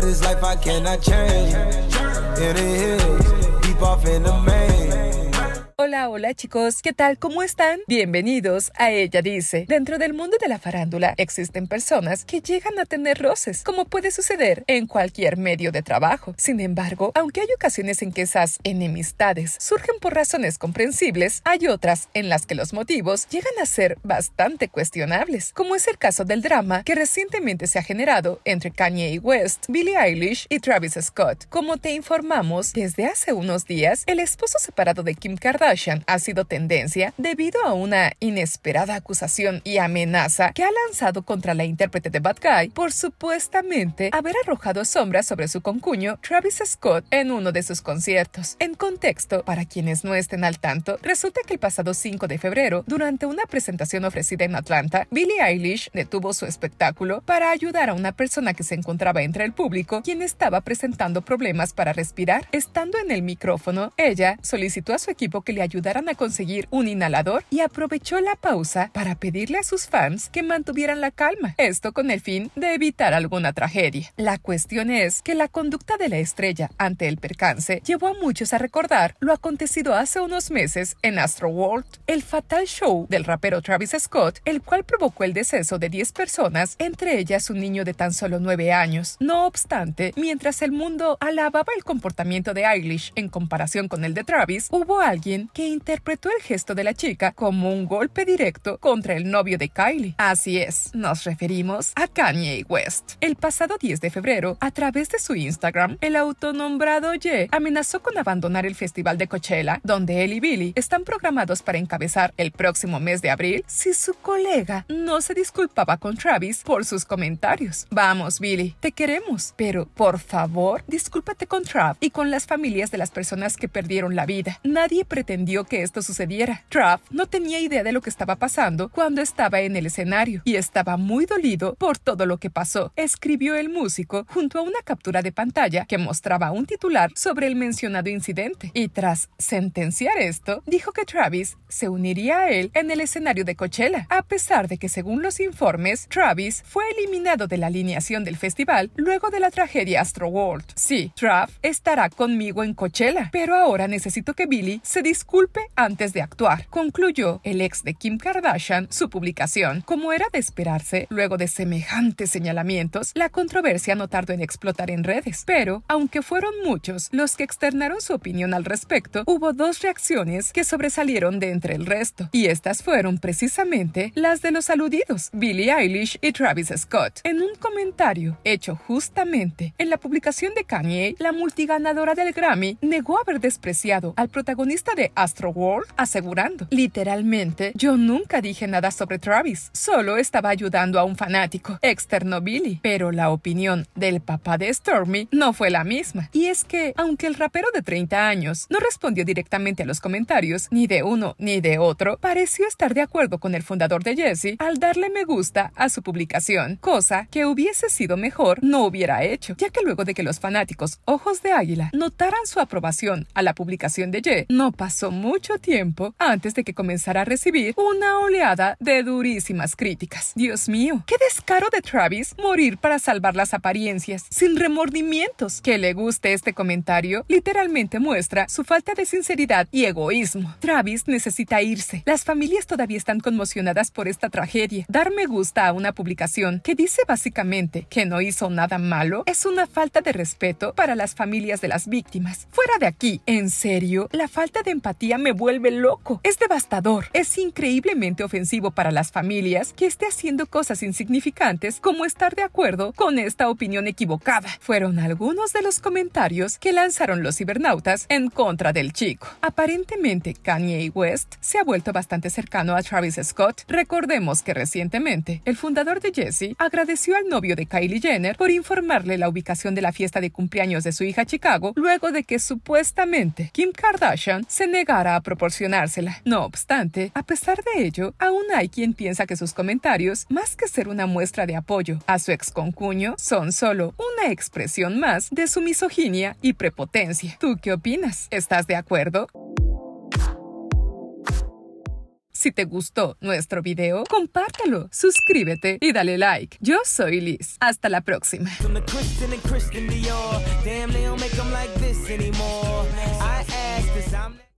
this life I cannot change. In the hills, deep off in the mountains. Hola, hola chicos, ¿qué tal? ¿Cómo están? Bienvenidos a Ella Dice. Dentro del mundo de la farándula existen personas que llegan a tener roces, como puede suceder en cualquier medio de trabajo. Sin embargo, aunque hay ocasiones en que esas enemistades surgen por razones comprensibles, hay otras en las que los motivos llegan a ser bastante cuestionables, como es el caso del drama que recientemente se ha generado entre Kanye West, Billie Eilish y Travis Scott. Como te informamos, desde hace unos días, el esposo separado de Kim Kardashian ha sido tendencia debido a una inesperada acusación y amenaza que ha lanzado contra la intérprete de Bad Guy por supuestamente haber arrojado sombras sobre su concuño Travis Scott en uno de sus conciertos. En contexto, para quienes no estén al tanto, resulta que el pasado 5 de febrero, durante una presentación ofrecida en Atlanta, Billie Eilish detuvo su espectáculo para ayudar a una persona que se encontraba entre el público quien estaba presentando problemas para respirar. Estando en el micrófono, ella solicitó a su equipo que le ayudaran a conseguir un inhalador y aprovechó la pausa para pedirle a sus fans que mantuvieran la calma, esto con el fin de evitar alguna tragedia. La cuestión es que la conducta de la estrella ante el percance llevó a muchos a recordar lo acontecido hace unos meses en Astroworld, el fatal show del rapero Travis Scott, el cual provocó el deceso de 10 personas, entre ellas un niño de tan solo 9 años. No obstante, mientras el mundo alababa el comportamiento de Eilish en comparación con el de Travis, hubo alguien que interpretó el gesto de la chica como un golpe directo contra el novio de Kylie. Así es, nos referimos a Kanye West. El pasado 10 de febrero, a través de su Instagram, el autonombrado Ye amenazó con abandonar el festival de Coachella, donde él y Billy están programados para encabezar el próximo mes de abril, si su colega no se disculpaba con Travis por sus comentarios. Vamos, Billy, te queremos, pero por favor, discúlpate con Trav y con las familias de las personas que perdieron la vida. Nadie pretende que esto sucediera. Traff no tenía idea de lo que estaba pasando cuando estaba en el escenario y estaba muy dolido por todo lo que pasó, escribió el músico junto a una captura de pantalla que mostraba un titular sobre el mencionado incidente. Y tras sentenciar esto, dijo que Travis se uniría a él en el escenario de Coachella, a pesar de que según los informes, Travis fue eliminado de la alineación del festival luego de la tragedia Astroworld. Sí, Trav estará conmigo en Coachella, pero ahora necesito que Billy se disculpe disculpe antes de actuar, concluyó el ex de Kim Kardashian su publicación. Como era de esperarse, luego de semejantes señalamientos, la controversia no tardó en explotar en redes, pero aunque fueron muchos los que externaron su opinión al respecto, hubo dos reacciones que sobresalieron de entre el resto, y estas fueron precisamente las de los aludidos, Billie Eilish y Travis Scott. En un comentario hecho justamente en la publicación de Kanye, la multiganadora del Grammy negó haber despreciado al protagonista de Astroworld asegurando, literalmente, yo nunca dije nada sobre Travis, solo estaba ayudando a un fanático, externo Billy, pero la opinión del papá de Stormy no fue la misma. Y es que, aunque el rapero de 30 años no respondió directamente a los comentarios, ni de uno ni de otro, pareció estar de acuerdo con el fundador de Jesse al darle me gusta a su publicación, cosa que hubiese sido mejor no hubiera hecho, ya que luego de que los fanáticos Ojos de Águila notaran su aprobación a la publicación de Ye, no pasó mucho tiempo antes de que comenzara a recibir una oleada de durísimas críticas. Dios mío, qué descaro de Travis morir para salvar las apariencias, sin remordimientos. Que le guste este comentario literalmente muestra su falta de sinceridad y egoísmo. Travis necesita irse. Las familias todavía están conmocionadas por esta tragedia. Dar me gusta a una publicación que dice básicamente que no hizo nada malo es una falta de respeto para las familias de las víctimas. Fuera de aquí, en serio, la falta de empatía me vuelve loco. Es devastador. Es increíblemente ofensivo para las familias que esté haciendo cosas insignificantes como estar de acuerdo con esta opinión equivocada. Fueron algunos de los comentarios que lanzaron los cibernautas en contra del chico. Aparentemente, Kanye West se ha vuelto bastante cercano a Travis Scott. Recordemos que recientemente, el fundador de Jesse agradeció al novio de Kylie Jenner por informarle la ubicación de la fiesta de cumpleaños de su hija Chicago luego de que supuestamente Kim Kardashian se negó a proporcionársela. No obstante, a pesar de ello, aún hay quien piensa que sus comentarios, más que ser una muestra de apoyo a su ex concuño, son solo una expresión más de su misoginia y prepotencia. ¿Tú qué opinas? ¿Estás de acuerdo? Si te gustó nuestro video, compártelo, suscríbete y dale like. Yo soy Liz. Hasta la próxima.